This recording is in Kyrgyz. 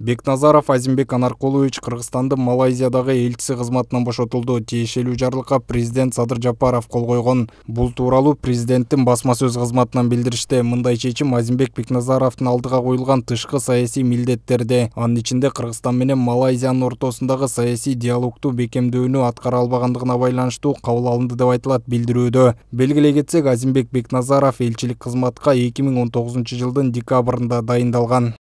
бекназаров азимбек анаркулович кыргызстандын малайзиядагы элчиси кызматынан бошотулду тиешелүү жарлыкка президент садыр жапаров кол койгон бул тууралуу президенттин басма сөз кызматынан билдиришти мындай чечим азимбек бекназаровдун алдыга коюлган тышкы саясий милдеттерди анын ичинде кыргызстан менен малайзиянын ортосундагы саясий диалогду бекемдөөнү аткара албагандыгына байланыштуу кабыл алынды деп айтылат билдирүүдө белгилей кетсек азимбек бекназаров элчилик кызматка эки миң он тогузунчу жылдын декабрында дайындалган